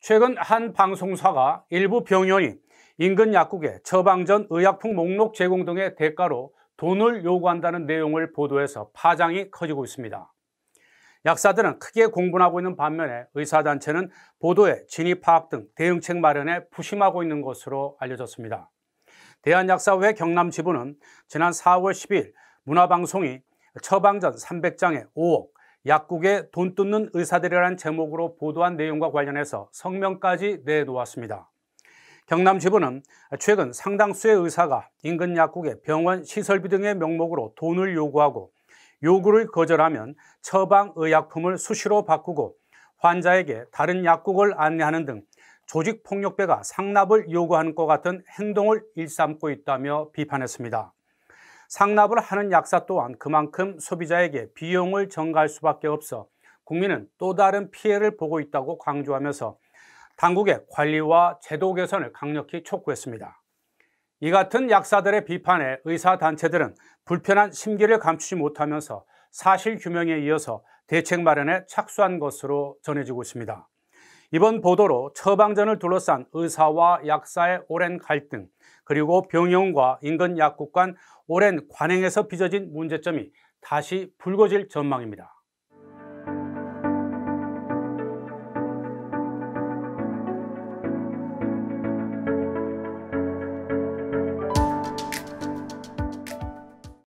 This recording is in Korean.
최근 한 방송사가 일부 병원이 인근 약국에 처방전, 의약품 목록 제공 등의 대가로 돈을 요구한다는 내용을 보도해서 파장이 커지고 있습니다. 약사들은 크게 공분하고 있는 반면에 의사단체는 보도에 진입 파악 등 대응책 마련에 부심하고 있는 것으로 알려졌습니다. 대한약사회 경남지부는 지난 4월 10일 문화방송이 처방전 300장에 5억, 약국에 돈 뜯는 의사들이라는 제목으로 보도한 내용과 관련해서 성명까지 내놓았습니다. 경남지부는 최근 상당수의 의사가 인근 약국에 병원 시설비 등의 명목으로 돈을 요구하고 요구를 거절하면 처방의약품을 수시로 바꾸고 환자에게 다른 약국을 안내하는 등 조직폭력배가 상납을 요구하는 것 같은 행동을 일삼고 있다며 비판했습니다. 상납을 하는 약사 또한 그만큼 소비자에게 비용을 전가할 수밖에 없어 국민은 또 다른 피해를 보고 있다고 강조하면서 당국의 관리와 제도 개선을 강력히 촉구했습니다. 이 같은 약사들의 비판에 의사단체들은 불편한 심기를 감추지 못하면서 사실 규명에 이어서 대책 마련에 착수한 것으로 전해지고 있습니다. 이번 보도로 처방전을 둘러싼 의사와 약사의 오랜 갈등 그리고 병영과 인근 약국 간 오랜 관행에서 빚어진 문제점이 다시 불거질 전망입니다.